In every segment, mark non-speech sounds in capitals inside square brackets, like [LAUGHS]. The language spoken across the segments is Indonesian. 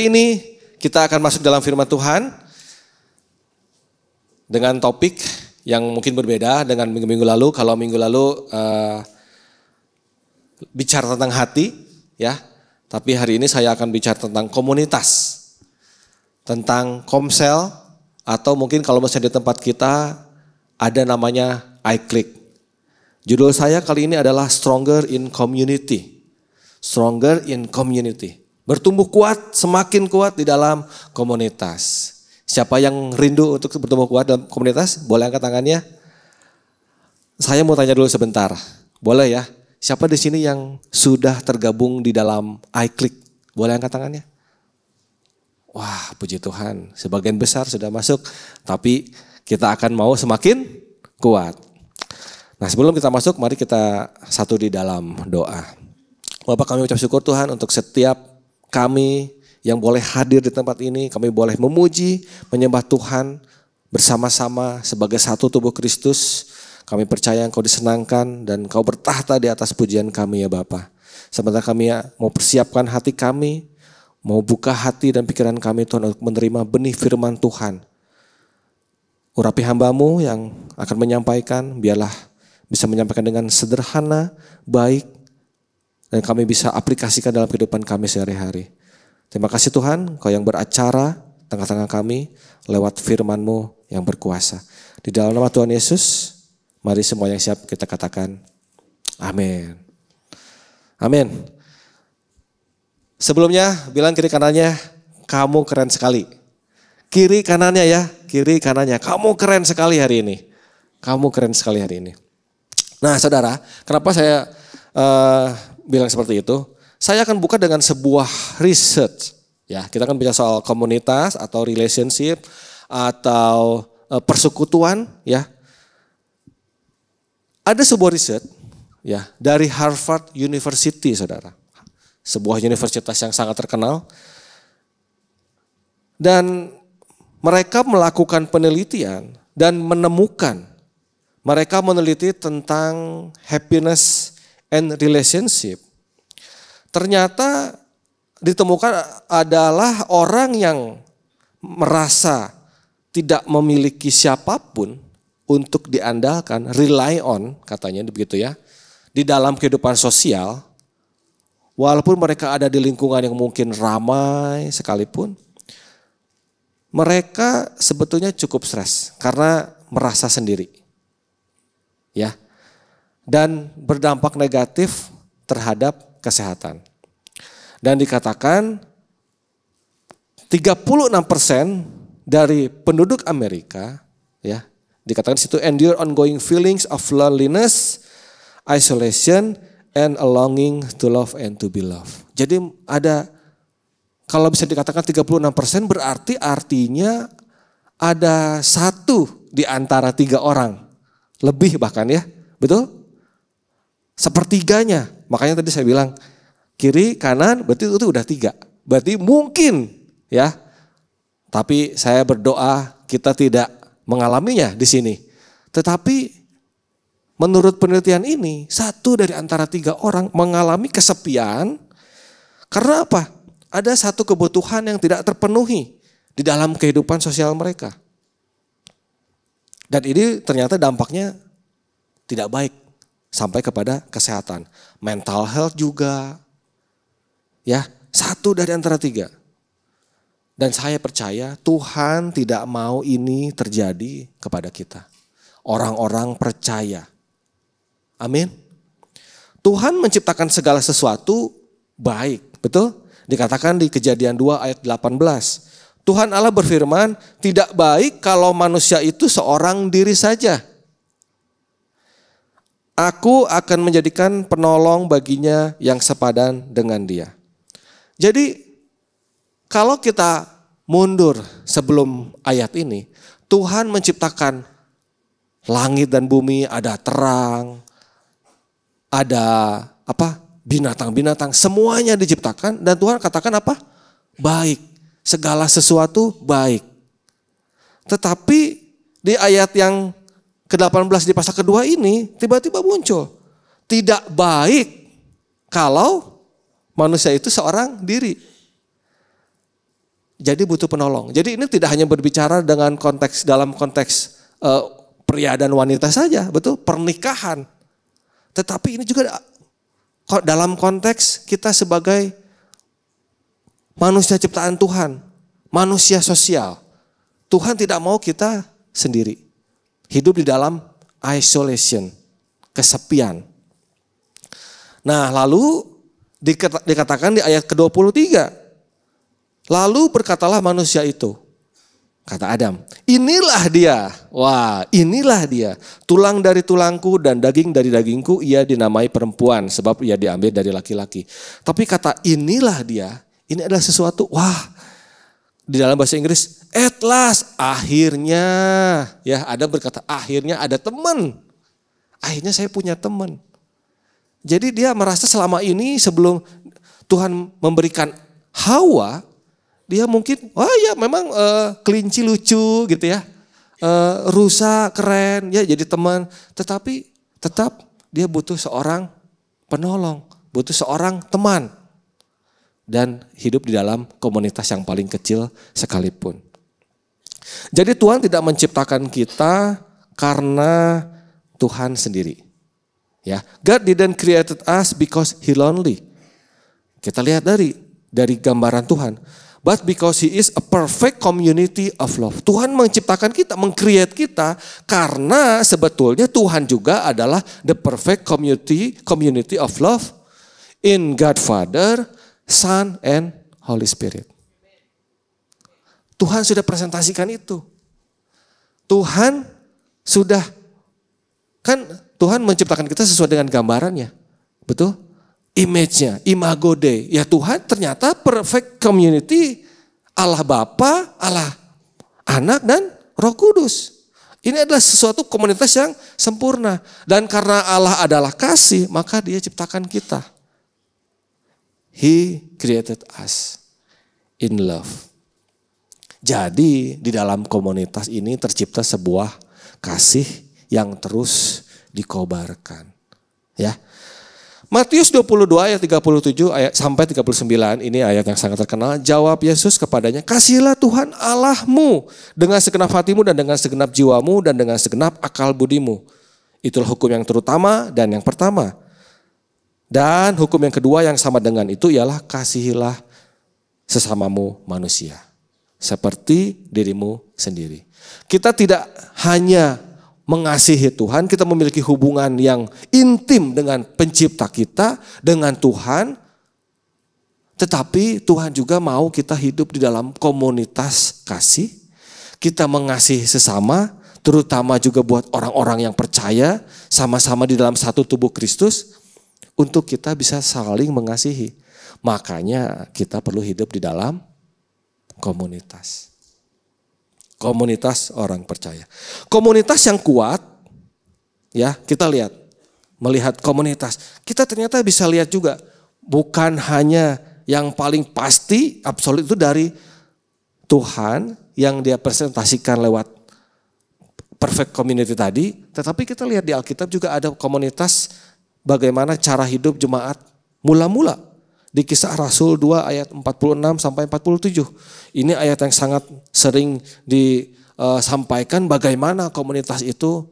Hari ini kita akan masuk dalam firman Tuhan dengan topik yang mungkin berbeda dengan minggu-minggu lalu. Kalau minggu lalu uh, bicara tentang hati, ya. Tapi hari ini saya akan bicara tentang komunitas, tentang komsel, atau mungkin kalau misalnya di tempat kita ada namanya iClick. Judul saya kali ini adalah Stronger in Community. Stronger in Community. Bertumbuh kuat, semakin kuat di dalam komunitas. Siapa yang rindu untuk bertumbuh kuat dalam komunitas? Boleh angkat tangannya? Saya mau tanya dulu sebentar. Boleh ya? Siapa di sini yang sudah tergabung di dalam iClick? Boleh angkat tangannya? Wah, puji Tuhan. Sebagian besar sudah masuk, tapi kita akan mau semakin kuat. Nah, sebelum kita masuk, mari kita satu di dalam doa. Bapak kami ucap syukur Tuhan untuk setiap kami yang boleh hadir di tempat ini, kami boleh memuji, menyembah Tuhan bersama-sama sebagai satu tubuh Kristus. Kami percaya Engkau disenangkan dan Engkau bertahta di atas pujian kami ya Bapa. Sementara kami ya, mau persiapkan hati kami, mau buka hati dan pikiran kami Tuhan untuk menerima benih firman Tuhan. Urapi hambamu yang akan menyampaikan, biarlah bisa menyampaikan dengan sederhana, baik, dan kami bisa aplikasikan dalam kehidupan kami sehari-hari. Terima kasih Tuhan, Kau yang beracara tengah-tengah kami lewat firman-Mu yang berkuasa. Di dalam nama Tuhan Yesus, mari semua yang siap kita katakan amin. Amin. Sebelumnya bilang kiri kanannya, kamu keren sekali. Kiri kanannya ya, kiri kanannya. Kamu keren sekali hari ini. Kamu keren sekali hari ini. Nah, saudara, kenapa saya uh, bilang seperti itu, saya akan buka dengan sebuah riset. Ya, kita akan bicara soal komunitas atau relationship atau eh, persekutuan, ya. Ada sebuah riset ya dari Harvard University, Saudara. Sebuah universitas yang sangat terkenal. Dan mereka melakukan penelitian dan menemukan mereka meneliti tentang happiness and Relationship ternyata ditemukan adalah orang yang merasa tidak memiliki siapapun untuk diandalkan, rely on katanya begitu ya, di dalam kehidupan sosial. Walaupun mereka ada di lingkungan yang mungkin ramai sekalipun, mereka sebetulnya cukup stres karena merasa sendiri. Ya, dan berdampak negatif terhadap kesehatan. Dan dikatakan 36% dari penduduk Amerika ya dikatakan situ endure ongoing feelings of loneliness, isolation and a longing to love and to be loved. Jadi ada kalau bisa dikatakan 36% berarti artinya ada satu di antara tiga orang. Lebih bahkan ya. Betul? Sepertiganya. Makanya tadi saya bilang kiri, kanan, berarti itu udah tiga. Berarti mungkin ya. Tapi saya berdoa kita tidak mengalaminya di sini. Tetapi menurut penelitian ini, satu dari antara tiga orang mengalami kesepian karena apa? Ada satu kebutuhan yang tidak terpenuhi di dalam kehidupan sosial mereka. Dan ini ternyata dampaknya tidak baik sampai kepada kesehatan. Mental health juga. Ya, satu dari antara tiga. Dan saya percaya Tuhan tidak mau ini terjadi kepada kita. Orang-orang percaya. Amin. Tuhan menciptakan segala sesuatu baik, betul? Dikatakan di Kejadian 2 ayat 18. Tuhan Allah berfirman, tidak baik kalau manusia itu seorang diri saja. Aku akan menjadikan penolong baginya yang sepadan dengan dia. Jadi kalau kita mundur sebelum ayat ini, Tuhan menciptakan langit dan bumi, ada terang, ada apa? binatang-binatang, semuanya diciptakan dan Tuhan katakan apa? baik. Segala sesuatu baik. Tetapi di ayat yang ke-18 di pasal kedua ini tiba-tiba muncul. Tidak baik kalau manusia itu seorang diri. Jadi butuh penolong. Jadi ini tidak hanya berbicara dengan konteks dalam konteks uh, pria dan wanita saja, betul? Pernikahan. Tetapi ini juga dalam konteks kita sebagai manusia ciptaan Tuhan, manusia sosial. Tuhan tidak mau kita sendiri hidup di dalam isolation, kesepian. Nah, lalu dikatakan di ayat ke-23. Lalu berkatalah manusia itu, kata Adam, inilah dia. Wah, inilah dia. Tulang dari tulangku dan daging dari dagingku ia dinamai perempuan sebab ia diambil dari laki-laki. Tapi kata inilah dia, ini adalah sesuatu wah di dalam bahasa Inggris at last akhirnya ya ada berkata akhirnya ada teman akhirnya saya punya teman jadi dia merasa selama ini sebelum Tuhan memberikan Hawa dia mungkin oh ya memang uh, kelinci lucu gitu ya uh, rusa keren ya jadi teman tetapi tetap dia butuh seorang penolong butuh seorang teman dan hidup di dalam komunitas yang paling kecil sekalipun. Jadi Tuhan tidak menciptakan kita karena Tuhan sendiri. Ya, God didn't created us because he lonely. Kita lihat dari dari gambaran Tuhan. But because he is a perfect community of love. Tuhan menciptakan kita, mengcreate kita karena sebetulnya Tuhan juga adalah the perfect community community of love in God Father, Son, and Holy Spirit. Tuhan sudah presentasikan itu. Tuhan sudah kan Tuhan menciptakan kita sesuai dengan gambarannya. Betul? Image-nya, imago Dei. Ya Tuhan ternyata perfect community Allah Bapa, Allah Anak dan Roh Kudus. Ini adalah sesuatu komunitas yang sempurna dan karena Allah adalah kasih, maka dia ciptakan kita. He created us in love. Jadi di dalam komunitas ini tercipta sebuah kasih yang terus dikobarkan. Ya. Matius 22 ayat 37 ayat sampai 39 ini ayat yang sangat terkenal. Jawab Yesus kepadanya, "Kasihilah Tuhan Allahmu dengan segenap hatimu dan dengan segenap jiwamu dan dengan segenap akal budimu. Itulah hukum yang terutama dan yang pertama. Dan hukum yang kedua yang sama dengan itu ialah kasihilah sesamamu manusia. Seperti dirimu sendiri. Kita tidak hanya mengasihi Tuhan, kita memiliki hubungan yang intim dengan pencipta kita, dengan Tuhan. Tetapi Tuhan juga mau kita hidup di dalam komunitas kasih. Kita mengasihi sesama, terutama juga buat orang-orang yang percaya, sama-sama di dalam satu tubuh Kristus untuk kita bisa saling mengasihi. Makanya kita perlu hidup di dalam komunitas. Komunitas orang percaya. Komunitas yang kuat, ya kita lihat. Melihat komunitas. Kita ternyata bisa lihat juga. Bukan hanya yang paling pasti absolut itu dari Tuhan yang dia presentasikan lewat perfect community tadi. Tetapi kita lihat di Alkitab juga ada komunitas bagaimana cara hidup jemaat mula-mula di kisah Rasul 2 ayat 46 sampai 47. Ini ayat yang sangat sering disampaikan eh, bagaimana komunitas itu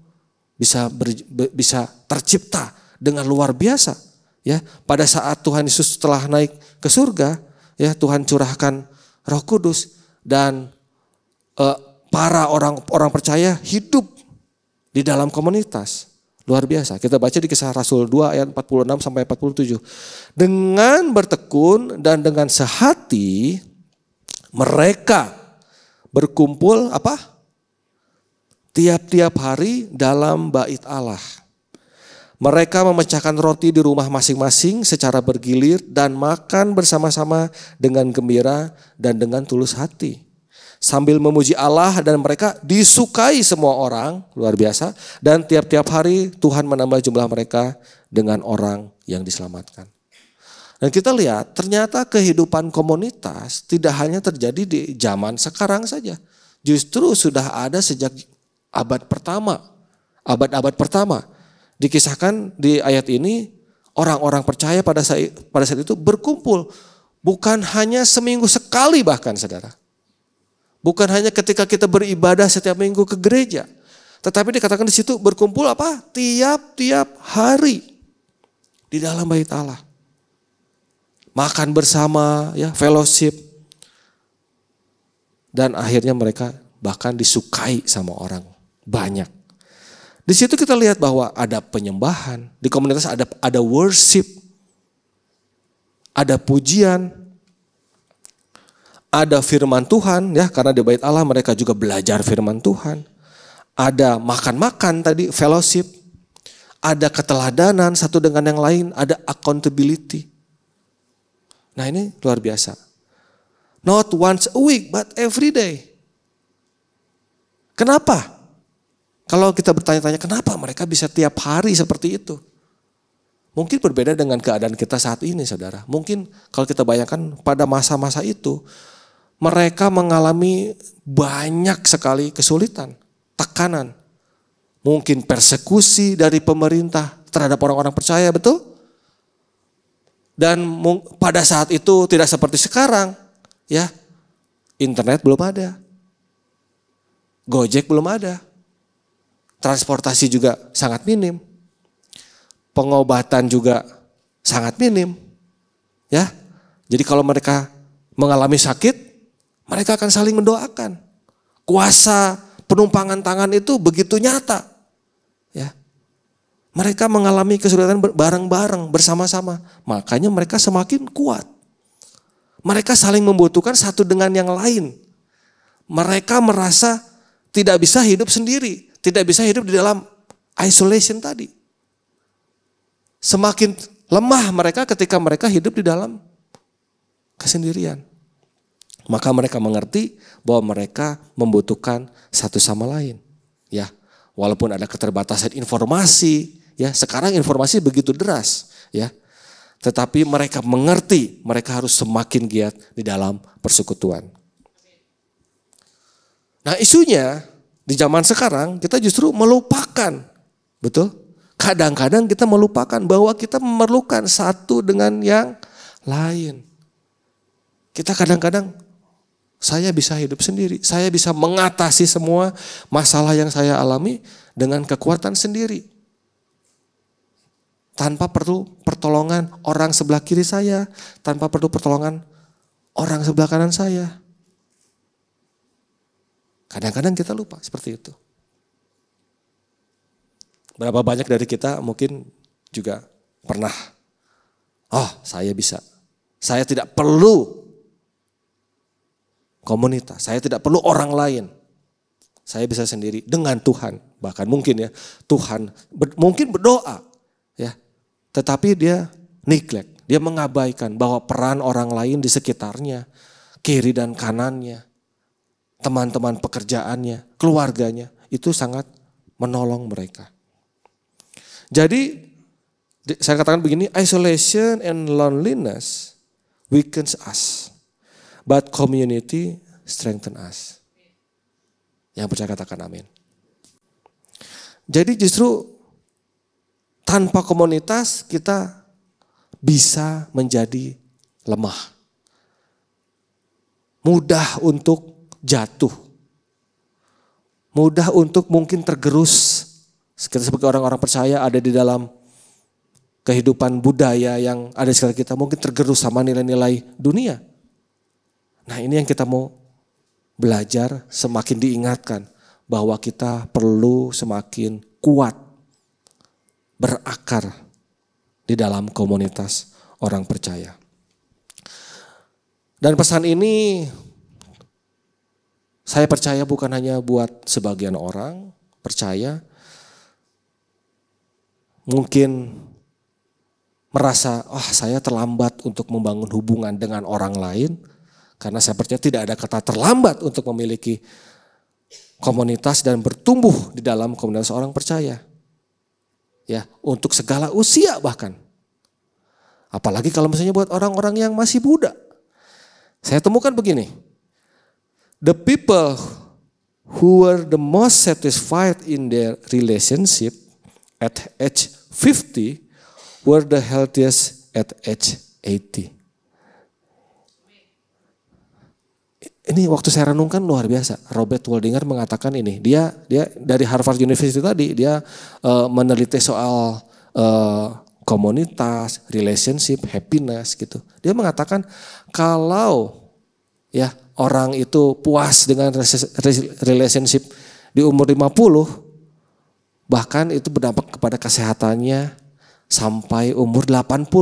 bisa ber, bisa tercipta dengan luar biasa ya. Pada saat Tuhan Yesus telah naik ke surga ya Tuhan curahkan Roh Kudus dan eh, para orang-orang percaya hidup di dalam komunitas. Luar biasa. Kita baca di kisah Rasul 2 ayat 46 sampai 47. Dengan bertekun dan dengan sehati mereka berkumpul apa? Tiap-tiap hari dalam bait Allah. Mereka memecahkan roti di rumah masing-masing secara bergilir dan makan bersama-sama dengan gembira dan dengan tulus hati sambil memuji Allah dan mereka disukai semua orang, luar biasa. Dan tiap-tiap hari Tuhan menambah jumlah mereka dengan orang yang diselamatkan. Dan kita lihat ternyata kehidupan komunitas tidak hanya terjadi di zaman sekarang saja. Justru sudah ada sejak abad pertama, abad-abad pertama. Dikisahkan di ayat ini orang-orang percaya pada saat, pada saat itu berkumpul bukan hanya seminggu sekali bahkan saudara. Bukan hanya ketika kita beribadah setiap minggu ke gereja. Tetapi dikatakan di situ berkumpul apa? Tiap-tiap hari di dalam bait Allah. Makan bersama, ya, fellowship. Dan akhirnya mereka bahkan disukai sama orang banyak. Di situ kita lihat bahwa ada penyembahan, di komunitas ada ada worship, ada pujian, ada firman Tuhan ya karena di bait Allah mereka juga belajar firman Tuhan. Ada makan-makan tadi fellowship. Ada keteladanan satu dengan yang lain, ada accountability. Nah, ini luar biasa. Not once a week but every day. Kenapa? Kalau kita bertanya-tanya kenapa mereka bisa tiap hari seperti itu? Mungkin berbeda dengan keadaan kita saat ini, saudara. Mungkin kalau kita bayangkan pada masa-masa itu, mereka mengalami banyak sekali kesulitan, tekanan. Mungkin persekusi dari pemerintah terhadap orang-orang percaya, betul? Dan pada saat itu tidak seperti sekarang, ya. Internet belum ada. Gojek belum ada. Transportasi juga sangat minim. Pengobatan juga sangat minim. Ya. Jadi kalau mereka mengalami sakit, mereka akan saling mendoakan. Kuasa penumpangan tangan itu begitu nyata. Ya. Mereka mengalami kesulitan bareng-bareng, bersama-sama. Makanya mereka semakin kuat. Mereka saling membutuhkan satu dengan yang lain. Mereka merasa tidak bisa hidup sendiri, tidak bisa hidup di dalam isolation tadi. Semakin lemah mereka ketika mereka hidup di dalam kesendirian. Maka mereka mengerti bahwa mereka membutuhkan satu sama lain. Ya, walaupun ada keterbatasan informasi, ya sekarang informasi begitu deras, ya. Tetapi mereka mengerti, mereka harus semakin giat di dalam persekutuan. Nah, isunya di zaman sekarang kita justru melupakan, betul? Kadang-kadang kita melupakan bahwa kita memerlukan satu dengan yang lain. Kita kadang-kadang saya bisa hidup sendiri. Saya bisa mengatasi semua masalah yang saya alami dengan kekuatan sendiri. Tanpa perlu pertolongan orang sebelah kiri saya, tanpa perlu pertolongan orang sebelah kanan saya. Kadang-kadang kita lupa seperti itu. Berapa banyak dari kita mungkin juga pernah, oh saya bisa, saya tidak perlu komunitas. Saya tidak perlu orang lain. Saya bisa sendiri dengan Tuhan. Bahkan mungkin ya, Tuhan ber, mungkin berdoa ya. Tetapi dia neglect, dia mengabaikan bahwa peran orang lain di sekitarnya, kiri dan kanannya, teman-teman pekerjaannya, keluarganya, itu sangat menolong mereka. Jadi saya katakan begini, isolation and loneliness weakens us but community strengthen us. Yang percaya katakan amin. Jadi justru tanpa komunitas kita bisa menjadi lemah. Mudah untuk jatuh. Mudah untuk mungkin tergerus. Kita sebagai orang-orang percaya ada di dalam kehidupan budaya yang ada di sekitar kita mungkin tergerus sama nilai-nilai dunia. Nah ini yang kita mau belajar semakin diingatkan bahwa kita perlu semakin kuat berakar di dalam komunitas orang percaya. Dan pesan ini saya percaya bukan hanya buat sebagian orang percaya mungkin merasa, "Oh, saya terlambat untuk membangun hubungan dengan orang lain." Karena saya percaya tidak ada kata terlambat untuk memiliki komunitas dan bertumbuh di dalam komunitas orang percaya. Ya, untuk segala usia bahkan. Apalagi kalau misalnya buat orang-orang yang masih muda. Saya temukan begini. The people who were the most satisfied in their relationship at age 50 were the healthiest at age 80. ini waktu saya renungkan luar biasa. Robert Waldinger mengatakan ini. Dia dia dari Harvard University tadi dia uh, meneliti soal uh, komunitas, relationship, happiness gitu. Dia mengatakan kalau ya orang itu puas dengan relationship di umur 50 bahkan itu berdampak kepada kesehatannya sampai umur 80.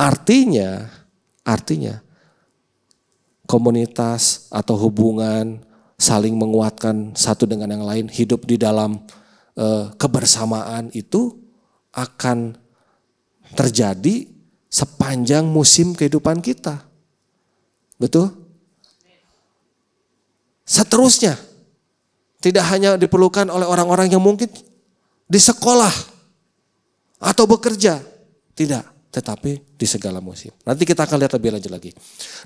Artinya artinya komunitas atau hubungan saling menguatkan satu dengan yang lain, hidup di dalam eh, kebersamaan itu akan terjadi sepanjang musim kehidupan kita. Betul? Seterusnya, tidak hanya diperlukan oleh orang-orang yang mungkin di sekolah atau bekerja, tidak tetapi di segala musim. Nanti kita akan lihat lebih lanjut lagi.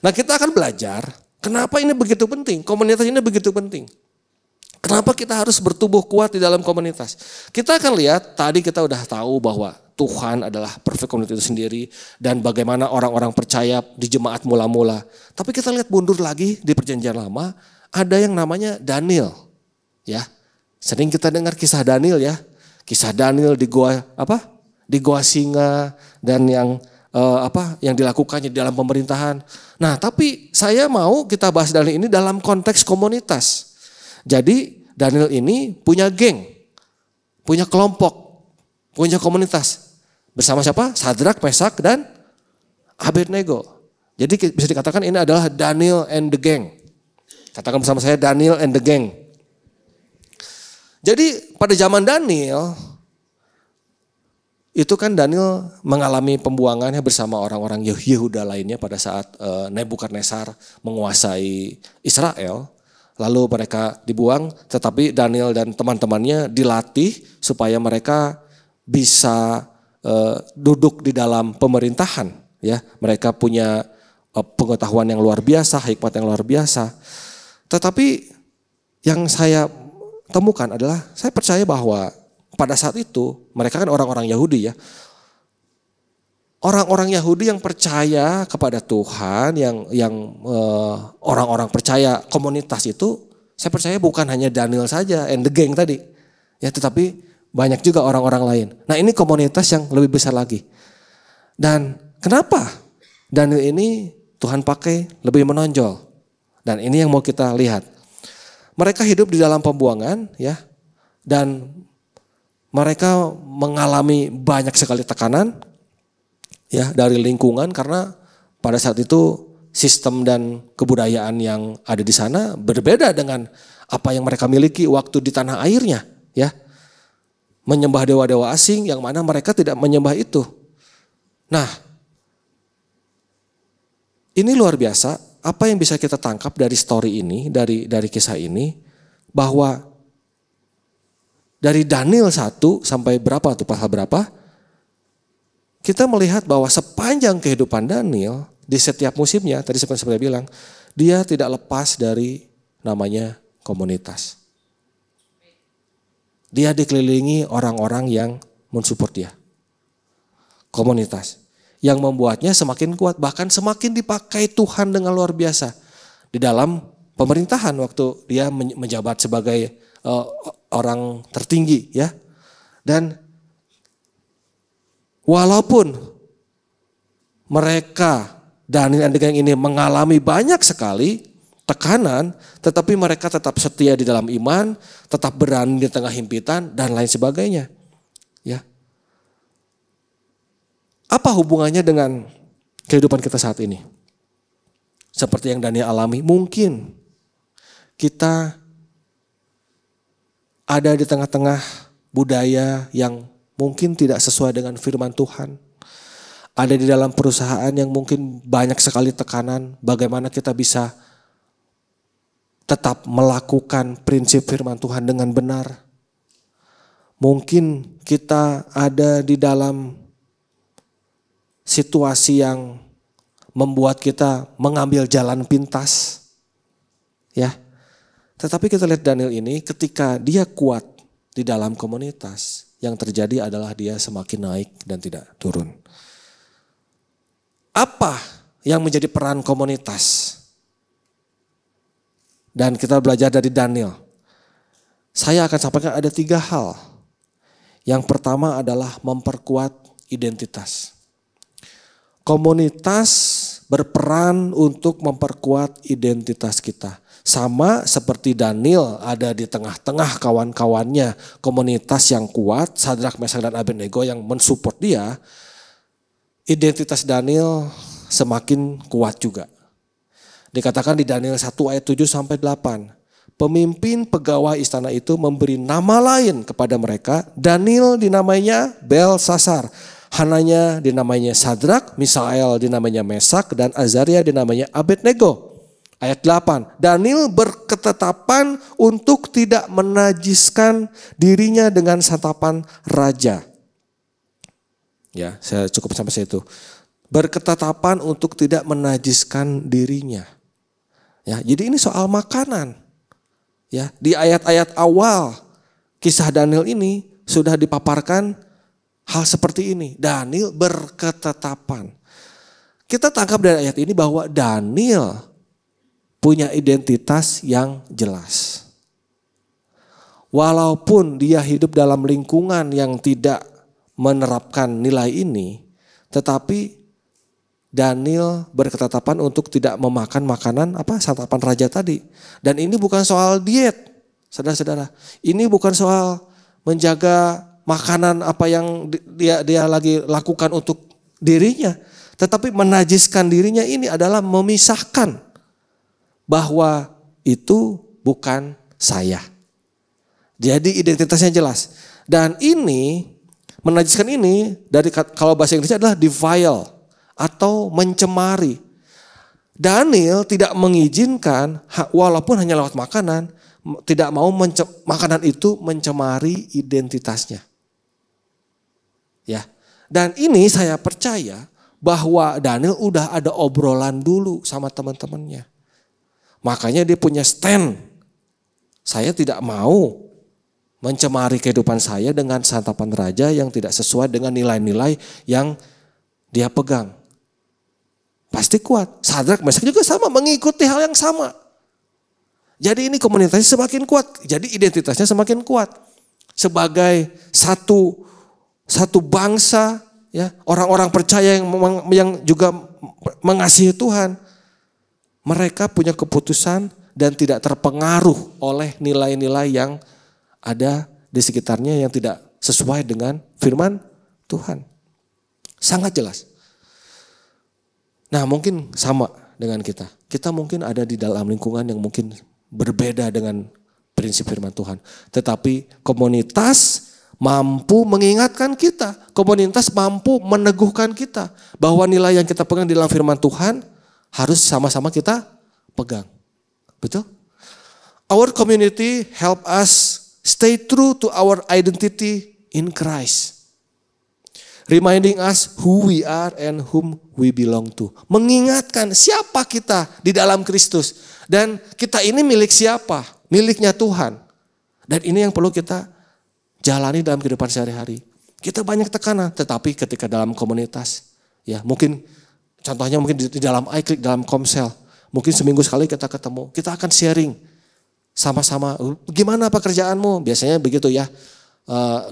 Nah kita akan belajar kenapa ini begitu penting, komunitas ini begitu penting. Kenapa kita harus bertubuh kuat di dalam komunitas? Kita akan lihat tadi kita udah tahu bahwa Tuhan adalah perfect community itu sendiri dan bagaimana orang-orang percaya di jemaat mula-mula. Tapi kita lihat mundur lagi di perjanjian lama ada yang namanya Daniel. Ya. Sering kita dengar kisah Daniel ya. Kisah Daniel di gua apa? di Goa Singa dan yang uh, apa yang dilakukannya dalam pemerintahan. Nah, tapi saya mau kita bahas Daniel ini dalam konteks komunitas. Jadi Daniel ini punya geng, punya kelompok, punya komunitas. Bersama siapa? Sadrak, Mesak, dan Abednego. Jadi bisa dikatakan ini adalah Daniel and the gang. Katakan bersama saya Daniel and the gang. Jadi pada zaman Daniel, itu kan Daniel mengalami pembuangannya bersama orang-orang Yehuda lainnya pada saat eh, Nebukadnezar menguasai Israel. Lalu mereka dibuang, tetapi Daniel dan teman-temannya dilatih supaya mereka bisa eh, duduk di dalam pemerintahan. Ya, mereka punya eh, pengetahuan yang luar biasa, hikmat yang luar biasa. Tetapi yang saya temukan adalah saya percaya bahwa pada saat itu mereka kan orang-orang Yahudi ya. Orang-orang Yahudi yang percaya kepada Tuhan, yang yang eh, orang-orang uh, percaya komunitas itu, saya percaya bukan hanya Daniel saja and the gang tadi. Ya, tetapi banyak juga orang-orang lain. Nah, ini komunitas yang lebih besar lagi. Dan kenapa Daniel ini Tuhan pakai lebih menonjol? Dan ini yang mau kita lihat. Mereka hidup di dalam pembuangan ya. Dan mereka mengalami banyak sekali tekanan ya dari lingkungan karena pada saat itu sistem dan kebudayaan yang ada di sana berbeda dengan apa yang mereka miliki waktu di tanah airnya ya menyembah dewa-dewa asing yang mana mereka tidak menyembah itu. Nah, ini luar biasa apa yang bisa kita tangkap dari story ini, dari dari kisah ini bahwa dari Daniel 1 sampai berapa tuh pasal berapa? Kita melihat bahwa sepanjang kehidupan Daniel di setiap musimnya, tadi seperti saya bilang, dia tidak lepas dari namanya komunitas. Dia dikelilingi orang-orang yang mensupport dia. Komunitas yang membuatnya semakin kuat bahkan semakin dipakai Tuhan dengan luar biasa di dalam pemerintahan waktu dia menjabat sebagai eh, orang tertinggi ya. Dan walaupun mereka Daniel dan yang ini mengalami banyak sekali tekanan, tetapi mereka tetap setia di dalam iman, tetap berani di tengah himpitan dan lain sebagainya. Ya. Apa hubungannya dengan kehidupan kita saat ini? Seperti yang Daniel alami, mungkin kita ada di tengah-tengah budaya yang mungkin tidak sesuai dengan firman Tuhan. Ada di dalam perusahaan yang mungkin banyak sekali tekanan bagaimana kita bisa tetap melakukan prinsip firman Tuhan dengan benar. Mungkin kita ada di dalam situasi yang membuat kita mengambil jalan pintas. Ya, tetapi kita lihat Daniel ini ketika dia kuat di dalam komunitas, yang terjadi adalah dia semakin naik dan tidak turun. Apa yang menjadi peran komunitas? Dan kita belajar dari Daniel. Saya akan sampaikan ada tiga hal. Yang pertama adalah memperkuat identitas. Komunitas berperan untuk memperkuat identitas kita sama seperti Daniel ada di tengah-tengah kawan-kawannya, komunitas yang kuat, Sadrak, Mesak, dan Abednego yang mensupport dia, identitas Daniel semakin kuat juga. Dikatakan di Daniel 1 ayat 7 sampai 8. Pemimpin pegawai istana itu memberi nama lain kepada mereka. Daniel dinamainya Belsasar. Hananya dinamainya Sadrak, Misael dinamainya Mesak, dan Azaria dinamainya Abednego. Ayat 8, Daniel berketetapan untuk tidak menajiskan dirinya dengan santapan raja. Ya, saya cukup sampai situ. Berketetapan untuk tidak menajiskan dirinya. Ya, jadi ini soal makanan. Ya, di ayat-ayat awal kisah Daniel ini sudah dipaparkan hal seperti ini. Daniel berketetapan. Kita tangkap dari ayat ini bahwa Daniel punya identitas yang jelas. Walaupun dia hidup dalam lingkungan yang tidak menerapkan nilai ini, tetapi Daniel berketetapan untuk tidak memakan makanan apa santapan raja tadi. Dan ini bukan soal diet, saudara-saudara. Ini bukan soal menjaga makanan apa yang dia dia lagi lakukan untuk dirinya, tetapi menajiskan dirinya ini adalah memisahkan bahwa itu bukan saya. Jadi identitasnya jelas. Dan ini menajiskan ini dari kalau bahasa Inggrisnya adalah defile atau mencemari. Daniel tidak mengizinkan walaupun hanya lewat makanan tidak mau makanan itu mencemari identitasnya. Ya. Dan ini saya percaya bahwa Daniel udah ada obrolan dulu sama teman-temannya. Makanya dia punya stand. Saya tidak mau mencemari kehidupan saya dengan santapan raja yang tidak sesuai dengan nilai-nilai yang dia pegang. Pasti kuat. Sadrak Mesak juga sama, mengikuti hal yang sama. Jadi ini komunitasnya semakin kuat. Jadi identitasnya semakin kuat. Sebagai satu satu bangsa, ya orang-orang percaya yang yang juga mengasihi Tuhan mereka punya keputusan dan tidak terpengaruh oleh nilai-nilai yang ada di sekitarnya yang tidak sesuai dengan firman Tuhan. Sangat jelas. Nah, mungkin sama dengan kita. Kita mungkin ada di dalam lingkungan yang mungkin berbeda dengan prinsip firman Tuhan, tetapi komunitas mampu mengingatkan kita, komunitas mampu meneguhkan kita bahwa nilai yang kita pegang di dalam firman Tuhan harus sama-sama kita pegang. Betul? Our community help us stay true to our identity in Christ. Reminding us who we are and whom we belong to. Mengingatkan siapa kita di dalam Kristus. Dan kita ini milik siapa? Miliknya Tuhan. Dan ini yang perlu kita jalani dalam kehidupan sehari-hari. Kita banyak tekanan, tetapi ketika dalam komunitas, ya mungkin Contohnya mungkin di, di dalam iClick, dalam Komsel. Mungkin seminggu sekali kita ketemu. Kita akan sharing sama-sama. Gimana pekerjaanmu? Biasanya begitu ya. Uh,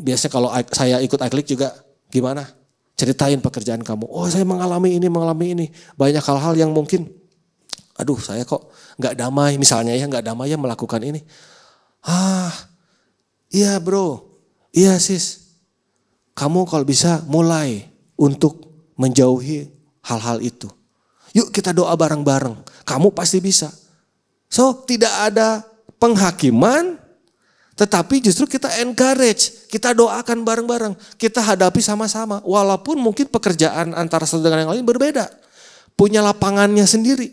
biasanya kalau I, saya ikut iClick juga gimana? Ceritain pekerjaan kamu. Oh saya mengalami ini, mengalami ini. Banyak hal-hal yang mungkin aduh saya kok nggak damai misalnya ya nggak damai ya melakukan ini ah iya bro iya sis kamu kalau bisa mulai untuk menjauhi hal-hal itu. Yuk kita doa bareng-bareng. Kamu pasti bisa. So, tidak ada penghakiman, tetapi justru kita encourage, kita doakan bareng-bareng, kita hadapi sama-sama. Walaupun mungkin pekerjaan antara satu dengan yang lain berbeda. Punya lapangannya sendiri.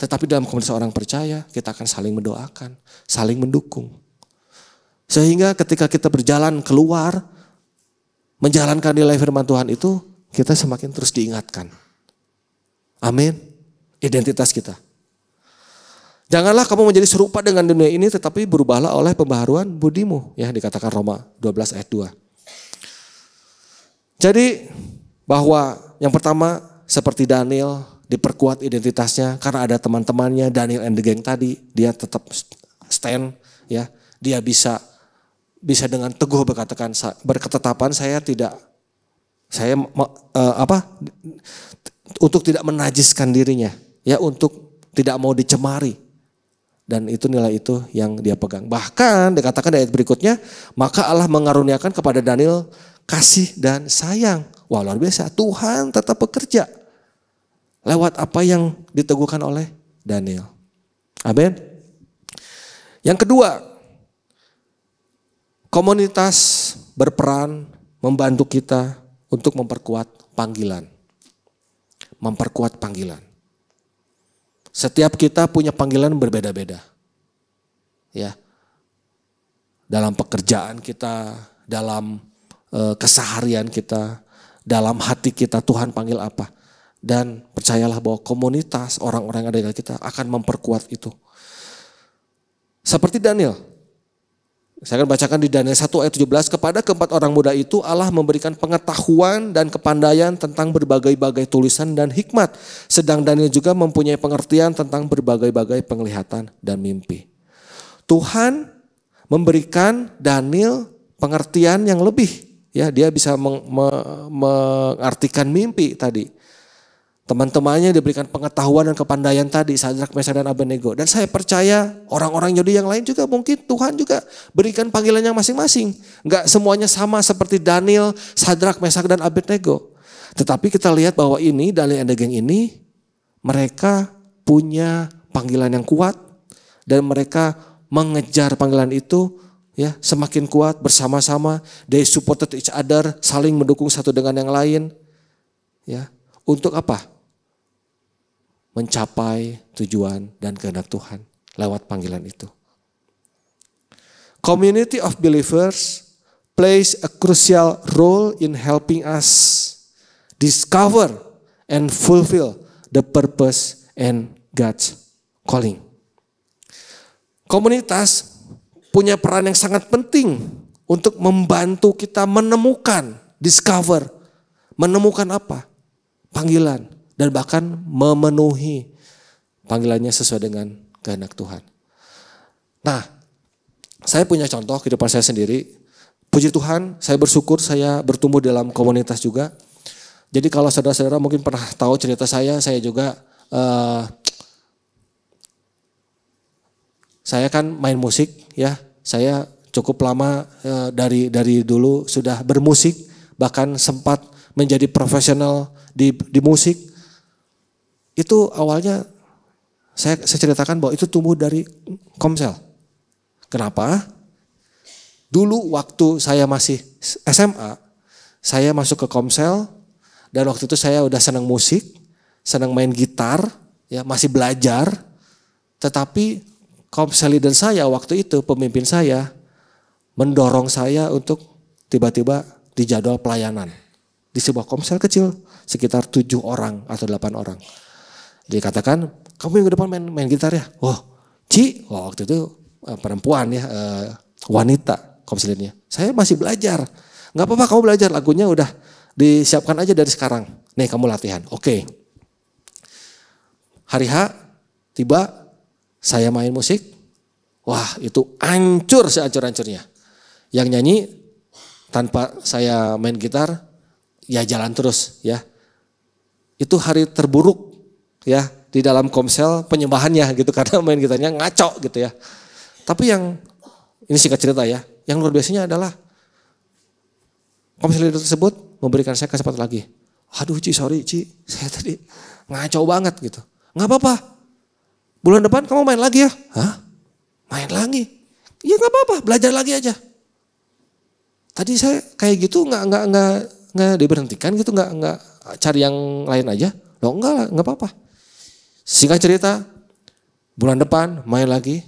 Tetapi dalam komunitas orang percaya, kita akan saling mendoakan, saling mendukung. Sehingga ketika kita berjalan keluar, menjalankan nilai firman Tuhan itu, kita semakin terus diingatkan Amin. Identitas kita. Janganlah kamu menjadi serupa dengan dunia ini tetapi berubahlah oleh pembaharuan budimu. Ya dikatakan Roma 12 ayat 2. Jadi bahwa yang pertama seperti Daniel diperkuat identitasnya karena ada teman-temannya Daniel and the gang tadi dia tetap stand ya dia bisa bisa dengan teguh berkatakan berketetapan saya tidak saya uh, apa untuk tidak menajiskan dirinya, ya untuk tidak mau dicemari. Dan itu nilai itu yang dia pegang. Bahkan dikatakan di ayat berikutnya, maka Allah mengaruniakan kepada Daniel kasih dan sayang. Wah luar biasa, Tuhan tetap bekerja lewat apa yang diteguhkan oleh Daniel. Amin. Yang kedua, komunitas berperan membantu kita untuk memperkuat panggilan memperkuat panggilan. Setiap kita punya panggilan berbeda-beda. Ya. Dalam pekerjaan kita, dalam e, keseharian kita, dalam hati kita Tuhan panggil apa. Dan percayalah bahwa komunitas orang-orang yang ada di kita akan memperkuat itu. Seperti Daniel, saya akan bacakan di Daniel 1 ayat 17 kepada keempat orang muda itu Allah memberikan pengetahuan dan kepandaian tentang berbagai-bagai tulisan dan hikmat. Sedang Daniel juga mempunyai pengertian tentang berbagai-bagai penglihatan dan mimpi. Tuhan memberikan Daniel pengertian yang lebih ya dia bisa meng, mengartikan mimpi tadi Teman-temannya diberikan pengetahuan dan kepandaian tadi, Sadrak, Mesa, dan Abednego. Dan saya percaya orang-orang Yahudi yang lain juga mungkin Tuhan juga berikan panggilan yang masing-masing. Enggak semuanya sama seperti Daniel, Sadrak, Mesak, dan Abednego. Tetapi kita lihat bahwa ini, Daniel and the Gang ini, mereka punya panggilan yang kuat. Dan mereka mengejar panggilan itu ya semakin kuat bersama-sama. They supported each other, saling mendukung satu dengan yang lain. Ya, untuk apa? mencapai tujuan dan kehendak Tuhan lewat panggilan itu. Community of believers plays a crucial role in helping us discover and fulfill the purpose and God's calling. Komunitas punya peran yang sangat penting untuk membantu kita menemukan, discover, menemukan apa? Panggilan, dan bahkan memenuhi panggilannya sesuai dengan kehendak Tuhan. Nah, saya punya contoh kehidupan saya sendiri. Puji Tuhan, saya bersyukur saya bertumbuh dalam komunitas juga. Jadi kalau saudara-saudara mungkin pernah tahu cerita saya, saya juga uh, saya kan main musik ya. Saya cukup lama uh, dari dari dulu sudah bermusik, bahkan sempat menjadi profesional di di musik itu awalnya saya, saya ceritakan bahwa itu tumbuh dari Komsel. Kenapa? Dulu waktu saya masih SMA, saya masuk ke Komsel dan waktu itu saya udah senang musik, senang main gitar, ya masih belajar. Tetapi Komsel dan saya waktu itu pemimpin saya mendorong saya untuk tiba-tiba dijadwal pelayanan di sebuah komsel kecil sekitar tujuh orang atau delapan orang dikatakan kamu yang ke depan main main gitar ya wah oh, ci wah, waktu itu eh, perempuan ya eh, wanita konselinnya saya masih belajar nggak apa-apa kamu belajar lagunya udah disiapkan aja dari sekarang nih kamu latihan oke hari H tiba saya main musik wah itu ancur seancur-ancurnya yang nyanyi tanpa saya main gitar ya jalan terus ya itu hari terburuk ya di dalam komsel penyembahannya gitu [LAUGHS] karena main gitarnya ngaco gitu ya. Tapi yang ini singkat cerita ya, yang luar biasanya adalah komsel itu tersebut memberikan saya kesempatan lagi. Aduh Ci, sorry Ci, saya tadi ngaco banget gitu. Nggak apa-apa, bulan depan kamu main lagi ya. Hah? Main lagi? Ya nggak apa-apa, belajar lagi aja. Tadi saya kayak gitu nggak nggak nggak nggak diberhentikan gitu nggak nggak cari yang lain aja. Loh enggak lah, nggak apa-apa. Singkat cerita, bulan depan main lagi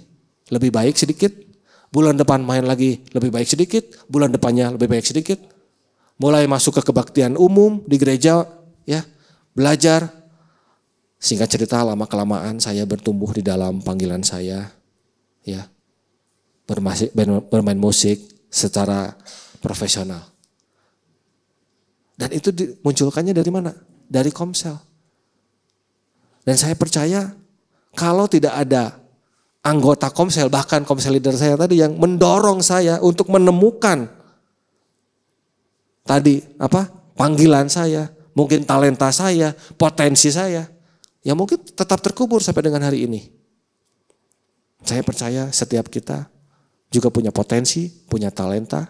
lebih baik sedikit, bulan depan main lagi lebih baik sedikit, bulan depannya lebih baik sedikit. Mulai masuk ke kebaktian umum di gereja ya, belajar. Singkat cerita lama kelamaan saya bertumbuh di dalam panggilan saya ya. Bermasik, bermain musik secara profesional. Dan itu dimunculkannya dari mana? Dari Komsel. Dan saya percaya kalau tidak ada anggota komsel, bahkan komsel leader saya tadi yang mendorong saya untuk menemukan tadi apa panggilan saya, mungkin talenta saya, potensi saya, ya mungkin tetap terkubur sampai dengan hari ini. Saya percaya setiap kita juga punya potensi, punya talenta,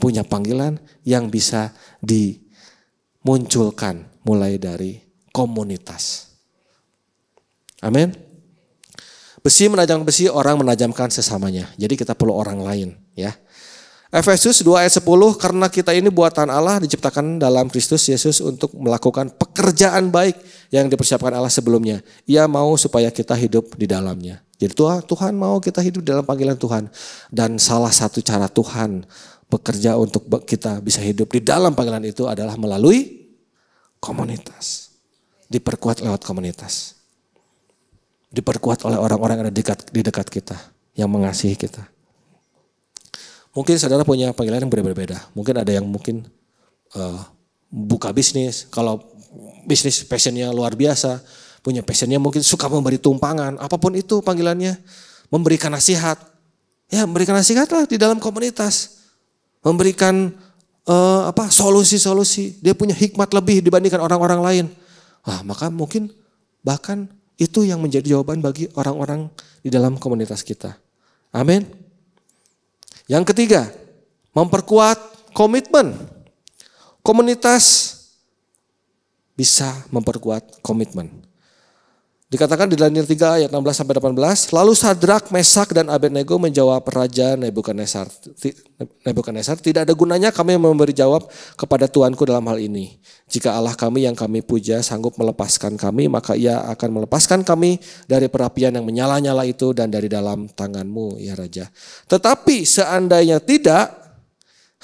punya panggilan yang bisa dimunculkan mulai dari komunitas. Amin. Besi menajamkan besi, orang menajamkan sesamanya. Jadi kita perlu orang lain, ya. Efesus 2 ayat 10, karena kita ini buatan Allah diciptakan dalam Kristus Yesus untuk melakukan pekerjaan baik yang dipersiapkan Allah sebelumnya. Ia mau supaya kita hidup di dalamnya. Jadi Tuhan, Tuhan mau kita hidup dalam panggilan Tuhan. Dan salah satu cara Tuhan bekerja untuk kita bisa hidup di dalam panggilan itu adalah melalui komunitas. Diperkuat lewat komunitas diperkuat oleh orang-orang yang ada di dekat, di dekat kita, yang mengasihi kita. Mungkin saudara punya panggilan yang berbeda-beda. Mungkin ada yang mungkin uh, buka bisnis. Kalau bisnis passionnya luar biasa, punya passionnya mungkin suka memberi tumpangan. Apapun itu panggilannya, memberikan nasihat. Ya memberikan nasihat lah di dalam komunitas. Memberikan uh, apa solusi-solusi. Dia punya hikmat lebih dibandingkan orang-orang lain. Wah, maka mungkin bahkan itu yang menjadi jawaban bagi orang-orang di dalam komunitas kita. Amin. Yang ketiga, memperkuat komitmen. Komunitas bisa memperkuat komitmen. Dikatakan di Daniel 3 ayat 16 sampai 18, lalu Sadrak, Mesak dan Abednego menjawab Raja Nebukadnezar, Nebukadnezar, tidak ada gunanya kami memberi jawab kepada Tuanku dalam hal ini. Jika Allah kami yang kami puja sanggup melepaskan kami, maka ia akan melepaskan kami dari perapian yang menyala-nyala itu dan dari dalam tanganmu, ya Raja. Tetapi seandainya tidak,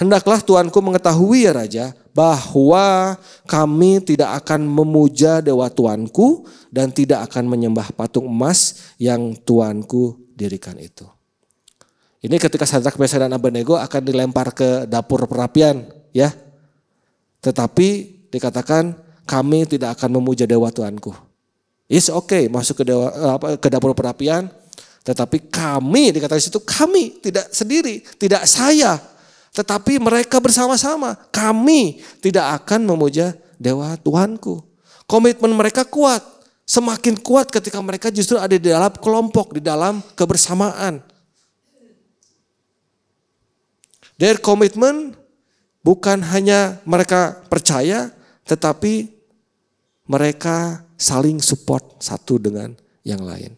hendaklah Tuanku mengetahui ya Raja, bahwa kami tidak akan memuja dewa tuanku dan tidak akan menyembah patung emas yang tuanku dirikan itu. Ini ketika Sadrak, Mesa, dan Abednego akan dilempar ke dapur perapian, ya. Tetapi dikatakan kami tidak akan memuja dewa Tuanku. Is okay masuk ke dewa, eh, apa, ke dapur perapian, tetapi kami dikatakan itu kami tidak sendiri, tidak saya, tetapi mereka bersama-sama, kami tidak akan memuja dewa Tuhanku. Komitmen mereka kuat, semakin kuat ketika mereka justru ada di dalam kelompok, di dalam kebersamaan. Their commitment bukan hanya mereka percaya, tetapi mereka saling support satu dengan yang lain.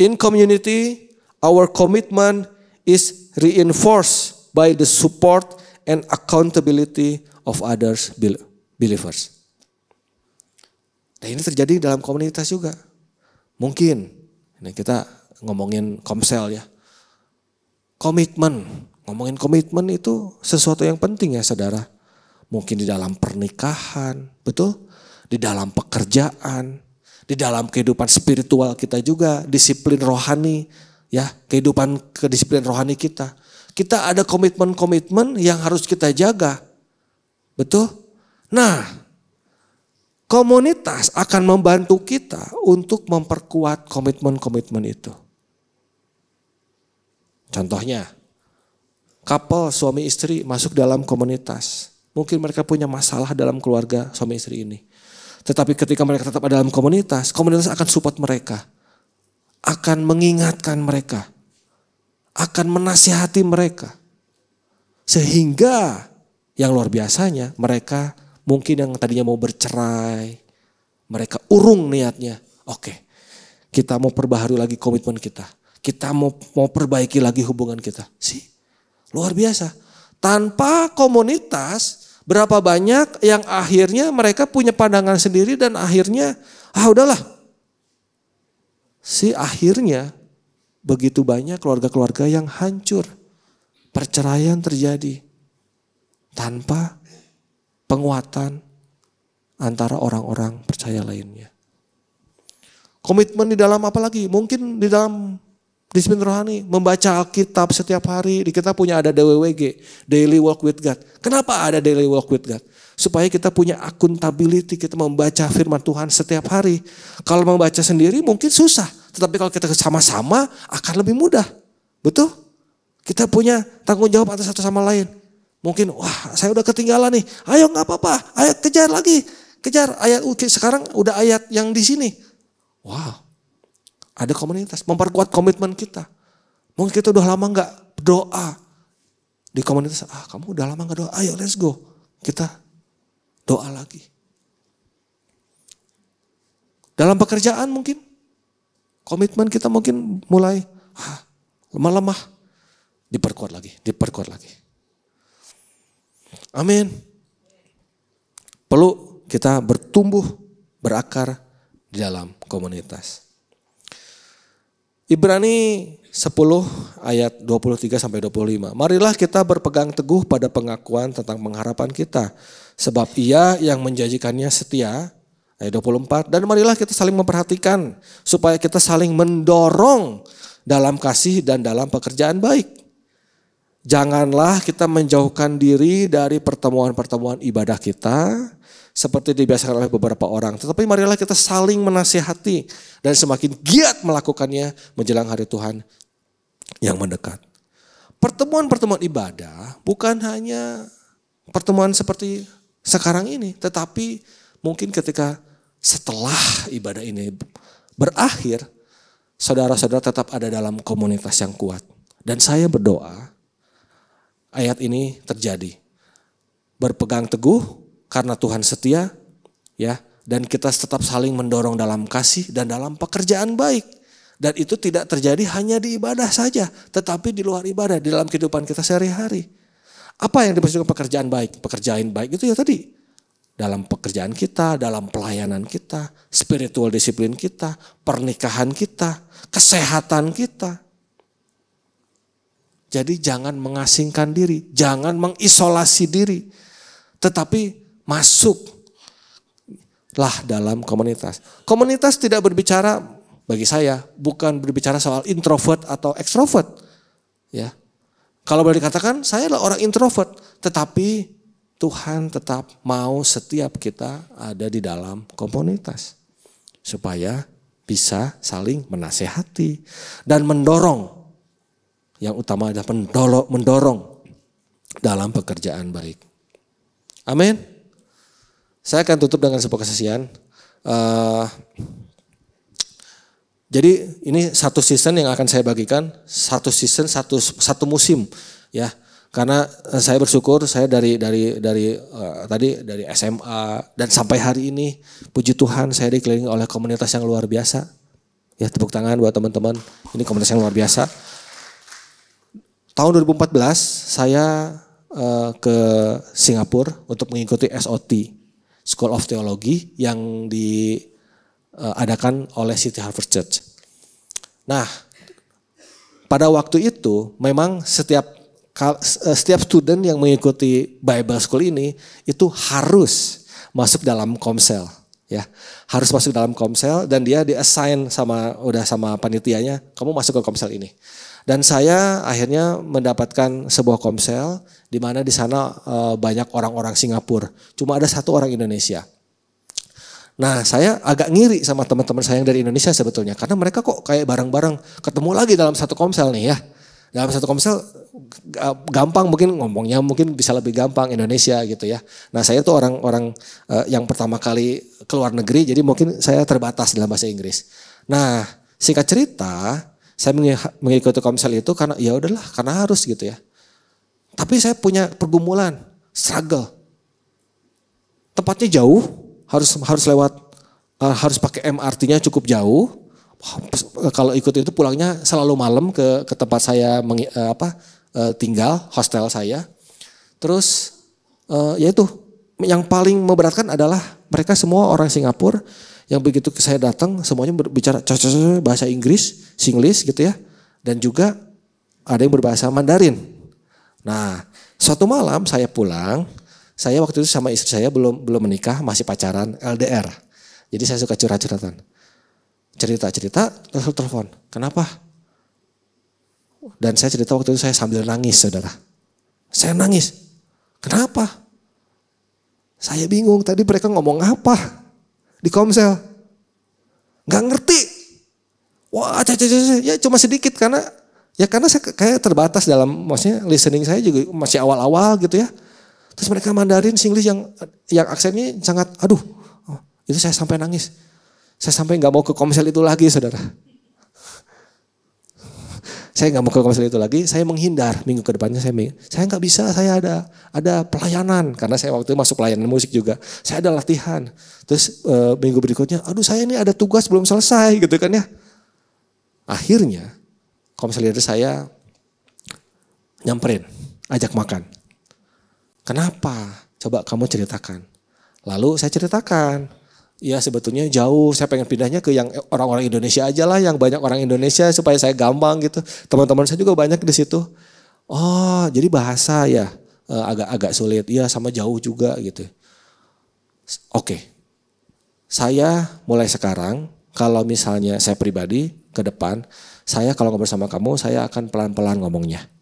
In community, our commitment is reinforced by the support and accountability of others believers. Nah ini terjadi dalam komunitas juga. Mungkin ini kita ngomongin komsel ya. Komitmen, ngomongin komitmen itu sesuatu yang penting ya saudara. Mungkin di dalam pernikahan, betul? Di dalam pekerjaan, di dalam kehidupan spiritual kita juga, disiplin rohani, ya kehidupan kedisiplinan rohani kita. Kita ada komitmen-komitmen yang harus kita jaga. Betul? Nah, komunitas akan membantu kita untuk memperkuat komitmen-komitmen itu. Contohnya, couple suami istri masuk dalam komunitas. Mungkin mereka punya masalah dalam keluarga suami istri ini. Tetapi ketika mereka tetap ada dalam komunitas, komunitas akan support mereka akan mengingatkan mereka, akan menasihati mereka. Sehingga yang luar biasanya mereka mungkin yang tadinya mau bercerai, mereka urung niatnya. Oke, kita mau perbaharui lagi komitmen kita. Kita mau mau perbaiki lagi hubungan kita. Sih, luar biasa. Tanpa komunitas, berapa banyak yang akhirnya mereka punya pandangan sendiri dan akhirnya ah udahlah si akhirnya begitu banyak keluarga-keluarga yang hancur. Perceraian terjadi tanpa penguatan antara orang-orang percaya lainnya. Komitmen di dalam apa lagi? Mungkin di dalam disiplin rohani, membaca Alkitab setiap hari. Di kita punya ada DWWG, Daily Walk with God. Kenapa ada Daily Walk with God? supaya kita punya akuntabiliti kita membaca firman Tuhan setiap hari. Kalau membaca sendiri mungkin susah, tetapi kalau kita sama-sama akan lebih mudah. Betul? Kita punya tanggung jawab atas satu sama lain. Mungkin, wah saya udah ketinggalan nih, ayo nggak apa-apa, ayo kejar lagi. Kejar ayat sekarang udah ayat yang di sini. Wow, ada komunitas, memperkuat komitmen kita. Mungkin kita udah lama nggak doa di komunitas. Ah, kamu udah lama nggak doa. Ayo, let's go. Kita doa lagi. Dalam pekerjaan mungkin, komitmen kita mungkin mulai ah, lemah-lemah, diperkuat lagi, diperkuat lagi. Amin. Perlu kita bertumbuh, berakar di dalam komunitas. Ibrani 10 ayat 23 sampai 25. Marilah kita berpegang teguh pada pengakuan tentang pengharapan kita sebab ia yang menjanjikannya setia. Ayat 24. Dan marilah kita saling memperhatikan supaya kita saling mendorong dalam kasih dan dalam pekerjaan baik. Janganlah kita menjauhkan diri dari pertemuan-pertemuan ibadah kita seperti dibiasakan oleh beberapa orang. Tetapi marilah kita saling menasihati dan semakin giat melakukannya menjelang hari Tuhan yang mendekat. Pertemuan-pertemuan ibadah bukan hanya pertemuan seperti sekarang ini. Tetapi mungkin ketika setelah ibadah ini berakhir, saudara-saudara tetap ada dalam komunitas yang kuat. Dan saya berdoa ayat ini terjadi. Berpegang teguh karena Tuhan setia ya dan kita tetap saling mendorong dalam kasih dan dalam pekerjaan baik. Dan itu tidak terjadi hanya di ibadah saja, tetapi di luar ibadah, di dalam kehidupan kita sehari-hari. Apa yang dimaksudkan pekerjaan baik? Pekerjaan baik itu ya tadi. Dalam pekerjaan kita, dalam pelayanan kita, spiritual disiplin kita, pernikahan kita, kesehatan kita. Jadi jangan mengasingkan diri, jangan mengisolasi diri. Tetapi masuklah dalam komunitas. Komunitas tidak berbicara bagi saya bukan berbicara soal introvert atau extrovert. Ya, kalau boleh dikatakan saya adalah orang introvert, tetapi Tuhan tetap mau setiap kita ada di dalam komunitas supaya bisa saling menasehati dan mendorong. Yang utama adalah mendorong, mendorong dalam pekerjaan baik. Amin. Saya akan tutup dengan sebuah kesaksian. Uh, eh, jadi ini satu season yang akan saya bagikan, satu season satu satu musim ya. Karena eh, saya bersyukur saya dari dari dari uh, tadi dari SMA dan sampai hari ini puji Tuhan saya dikelilingi oleh komunitas yang luar biasa. Ya tepuk tangan buat teman-teman. Ini komunitas yang luar biasa. Tahun 2014 saya uh, ke Singapura untuk mengikuti SOT School of Theology yang di Eh, adakan oleh City Harvest Church. Nah, pada waktu itu memang setiap eh, setiap student yang mengikuti Bible School ini itu harus masuk dalam komsel ya harus masuk dalam komsel dan dia di sama udah sama panitianya kamu masuk ke komsel ini dan saya akhirnya mendapatkan sebuah komsel di mana di sana eh, banyak orang-orang Singapura cuma ada satu orang Indonesia Nah saya agak ngiri sama teman-teman saya yang dari Indonesia sebetulnya. Karena mereka kok kayak bareng-bareng ketemu lagi dalam satu komsel nih ya. Dalam satu komsel gampang mungkin ngomongnya mungkin bisa lebih gampang Indonesia gitu ya. Nah saya tuh orang-orang eh, yang pertama kali keluar negeri jadi mungkin saya terbatas dalam bahasa Inggris. Nah singkat cerita saya mengikuti komsel itu karena ya udahlah karena harus gitu ya. Tapi saya punya pergumulan, struggle. Tempatnya jauh, harus harus lewat uh, harus pakai MRT-nya cukup jauh. Kalau ikut itu pulangnya selalu malam ke ke tempat saya meng, uh, apa uh, tinggal, hostel saya. Terus uh, yaitu yang paling memberatkan adalah mereka semua orang Singapura yang begitu saya datang semuanya berbicara bahasa Inggris, Singlish gitu ya. Dan juga ada yang berbahasa Mandarin. Nah, suatu malam saya pulang, saya waktu itu sama istri saya belum belum menikah, masih pacaran, LDR. Jadi saya suka curhat-curhatan. Cerita-cerita, telepon. Kenapa? Dan saya cerita waktu itu saya sambil nangis, saudara. Saya nangis. Kenapa? Saya bingung, tadi mereka ngomong apa di komsel. Gak ngerti. Wah, ya cuma sedikit karena ya karena saya kayak terbatas dalam maksudnya listening saya juga masih awal-awal gitu ya Terus mereka Mandarin, Singlish yang yang aksennya sangat, aduh, oh, itu saya sampai nangis. Saya sampai nggak mau ke komsel itu lagi, saudara. [LAUGHS] saya nggak mau ke komsel itu lagi. Saya menghindar minggu ke depannya Saya saya nggak bisa. Saya ada ada pelayanan karena saya waktu itu masuk pelayanan musik juga. Saya ada latihan. Terus e, minggu berikutnya, aduh saya ini ada tugas belum selesai, gitu kan ya. Akhirnya komsel itu saya nyamperin, ajak makan. Kenapa? Coba kamu ceritakan. Lalu saya ceritakan. Ya sebetulnya jauh, saya pengen pindahnya ke yang orang-orang Indonesia aja lah, yang banyak orang Indonesia supaya saya gampang gitu. Teman-teman saya juga banyak di situ. Oh, jadi bahasa ya eh, agak-agak sulit. Iya, sama jauh juga gitu. Oke. Saya mulai sekarang kalau misalnya saya pribadi ke depan, saya kalau ngobrol sama kamu, saya akan pelan-pelan ngomongnya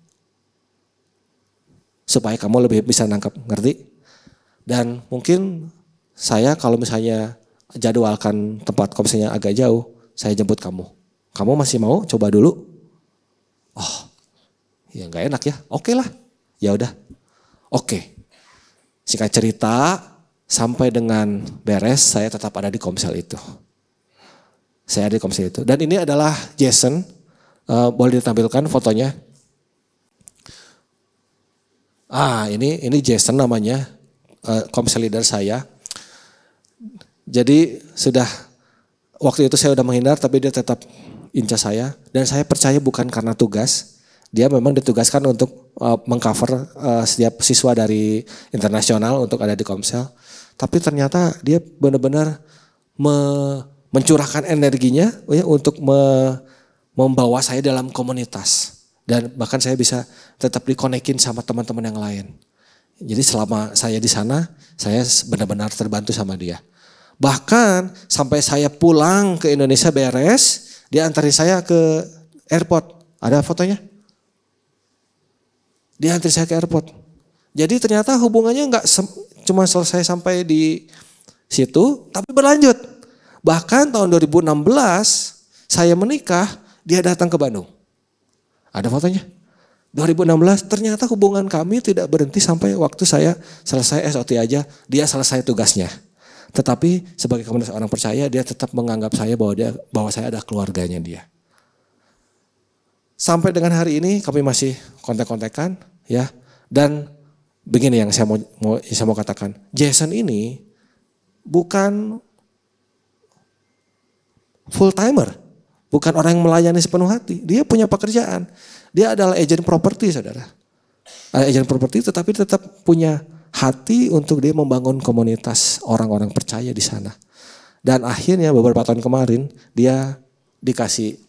supaya kamu lebih bisa nangkap ngerti dan mungkin saya kalau misalnya jadwalkan tempat komisinya agak jauh saya jemput kamu kamu masih mau coba dulu oh ya nggak enak ya oke okay lah ya udah oke okay. singkat cerita sampai dengan beres saya tetap ada di komsel itu saya ada di komsel itu dan ini adalah Jason uh, boleh ditampilkan fotonya ah ini ini Jason namanya uh, leader saya. Jadi sudah waktu itu saya sudah menghindar tapi dia tetap incar saya dan saya percaya bukan karena tugas. Dia memang ditugaskan untuk uh, mengcover uh, setiap siswa dari internasional untuk ada di Komsel. Tapi ternyata dia benar-benar me mencurahkan energinya ya, untuk me membawa saya dalam komunitas. Dan bahkan saya bisa tetap dikonekin sama teman-teman yang lain. Jadi selama saya di sana, saya benar-benar terbantu sama dia. Bahkan sampai saya pulang ke Indonesia beres, dia antarin saya ke airport. Ada fotonya? Dia antarin saya ke airport. Jadi ternyata hubungannya nggak cuma selesai sampai di situ, tapi berlanjut. Bahkan tahun 2016 saya menikah, dia datang ke Bandung. Ada fotonya? 2016 ternyata hubungan kami tidak berhenti sampai waktu saya selesai SOT aja, dia selesai tugasnya. Tetapi sebagai komunitas orang percaya dia tetap menganggap saya bahwa dia bahwa saya ada keluarganya dia. Sampai dengan hari ini kami masih kontak-kontakan ya. Dan begini yang saya mau, mau yang saya mau katakan, Jason ini bukan full timer. Bukan orang yang melayani sepenuh hati. Dia punya pekerjaan. Dia adalah agent properti, saudara. Eh, agent properti tetapi tetap punya hati untuk dia membangun komunitas orang-orang percaya di sana. Dan akhirnya beberapa tahun kemarin dia dikasih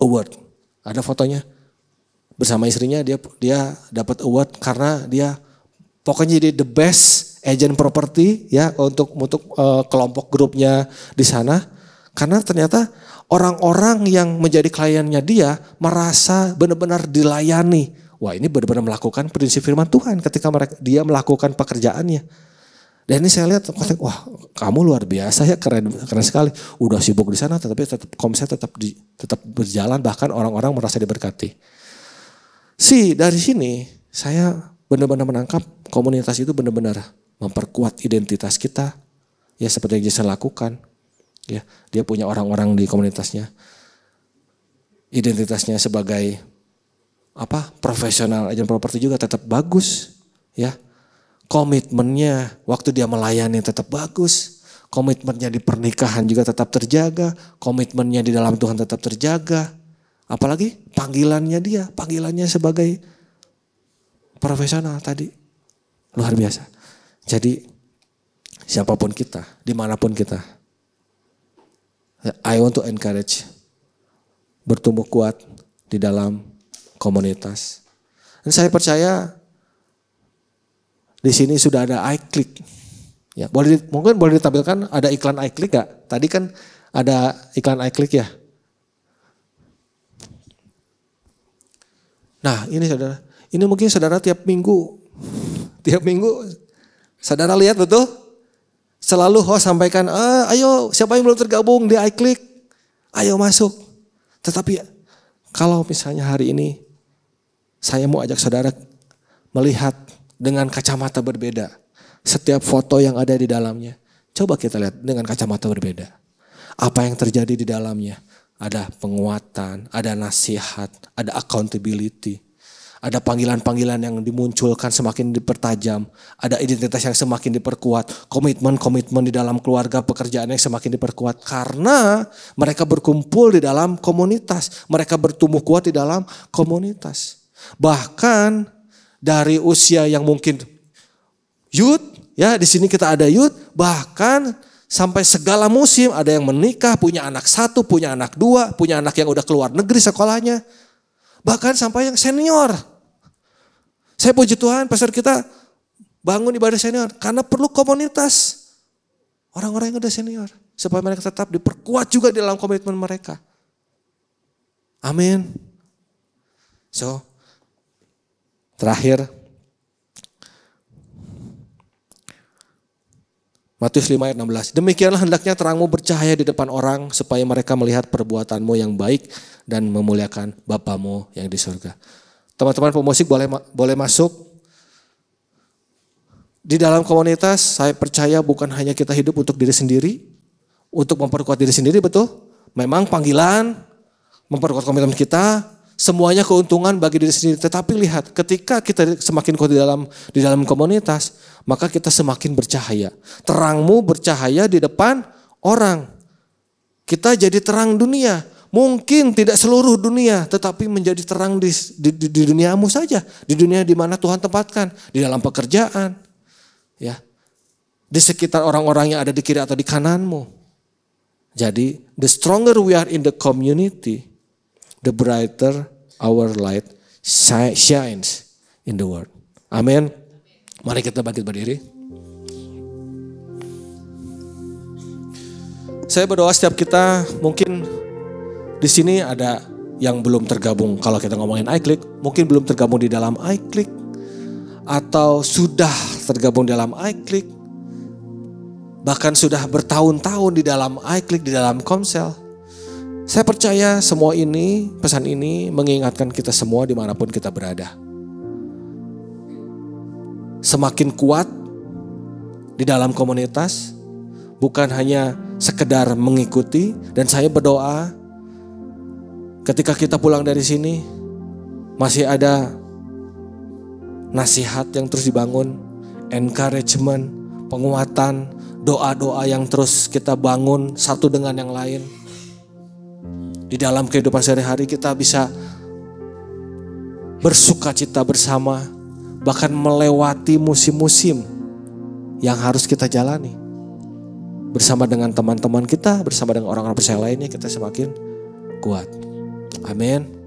award. Ada fotonya bersama istrinya dia dia dapat award karena dia pokoknya jadi the best agent property ya untuk untuk uh, kelompok grupnya di sana karena ternyata orang-orang yang menjadi kliennya dia merasa benar-benar dilayani. Wah ini benar-benar melakukan prinsip firman Tuhan ketika mereka, dia melakukan pekerjaannya. Dan ini saya lihat, wah kamu luar biasa ya keren keren sekali. Udah sibuk di sana, tetapi tetap komset tetap di, tetap berjalan bahkan orang-orang merasa diberkati. Si dari sini saya benar-benar menangkap komunitas itu benar-benar memperkuat identitas kita. Ya seperti yang Jason lakukan, ya dia punya orang-orang di komunitasnya identitasnya sebagai apa profesional agent properti juga tetap bagus ya komitmennya waktu dia melayani tetap bagus komitmennya di pernikahan juga tetap terjaga komitmennya di dalam Tuhan tetap terjaga apalagi panggilannya dia panggilannya sebagai profesional tadi luar biasa jadi siapapun kita dimanapun kita I want to encourage bertumbuh kuat di dalam komunitas. Dan saya percaya di sini sudah ada iClick. Ya, boleh mungkin boleh ditampilkan ada iklan iClick gak? Tadi kan ada iklan iClick ya. Nah, ini saudara, ini mungkin saudara tiap minggu tiap minggu saudara lihat betul? Selalu host sampaikan, ah, ayo siapa yang belum tergabung di iClick, ayo masuk. Tetapi kalau misalnya hari ini saya mau ajak saudara melihat dengan kacamata berbeda setiap foto yang ada di dalamnya. Coba kita lihat dengan kacamata berbeda. Apa yang terjadi di dalamnya? Ada penguatan, ada nasihat, ada accountability, ada panggilan-panggilan yang dimunculkan semakin dipertajam. Ada identitas yang semakin diperkuat. Komitmen-komitmen di dalam keluarga pekerjaan yang semakin diperkuat. Karena mereka berkumpul di dalam komunitas. Mereka bertumbuh kuat di dalam komunitas. Bahkan dari usia yang mungkin youth, ya di sini kita ada youth, bahkan sampai segala musim ada yang menikah, punya anak satu, punya anak dua, punya anak yang udah keluar negeri sekolahnya. Bahkan sampai yang senior saya puji Tuhan, pastor kita bangun ibadah senior karena perlu komunitas. Orang-orang yang ada senior. Supaya mereka tetap diperkuat juga di dalam komitmen mereka. Amin. So, terakhir. Matius 5 ayat 16. Demikianlah hendaknya terangmu bercahaya di depan orang supaya mereka melihat perbuatanmu yang baik dan memuliakan Bapamu yang di surga. Teman-teman pemusik boleh boleh masuk. Di dalam komunitas saya percaya bukan hanya kita hidup untuk diri sendiri, untuk memperkuat diri sendiri betul. Memang panggilan memperkuat komitmen kita, semuanya keuntungan bagi diri sendiri. Tetapi lihat, ketika kita semakin kuat di dalam di dalam komunitas, maka kita semakin bercahaya. Terangmu bercahaya di depan orang. Kita jadi terang dunia. Mungkin tidak seluruh dunia, tetapi menjadi terang di, di, di duniamu saja, di dunia di mana Tuhan tempatkan, di dalam pekerjaan, ya, di sekitar orang-orang yang ada di kiri atau di kananmu. Jadi, the stronger we are in the community, the brighter our light shines in the world. Amin. Mari kita bangkit berdiri. saya berdoa setiap kita mungkin di sini ada yang belum tergabung. Kalau kita ngomongin iClick, mungkin belum tergabung di dalam iClick atau sudah tergabung di dalam iClick bahkan sudah bertahun-tahun di dalam iClick di dalam Komsel. Saya percaya semua ini, pesan ini mengingatkan kita semua dimanapun kita berada. Semakin kuat di dalam komunitas, bukan hanya sekedar mengikuti dan saya berdoa Ketika kita pulang dari sini, masih ada nasihat yang terus dibangun, encouragement, penguatan, doa-doa yang terus kita bangun satu dengan yang lain. Di dalam kehidupan sehari-hari kita bisa bersuka cita bersama, bahkan melewati musim-musim yang harus kita jalani. Bersama dengan teman-teman kita, bersama dengan orang-orang percaya lainnya kita semakin kuat. Amén.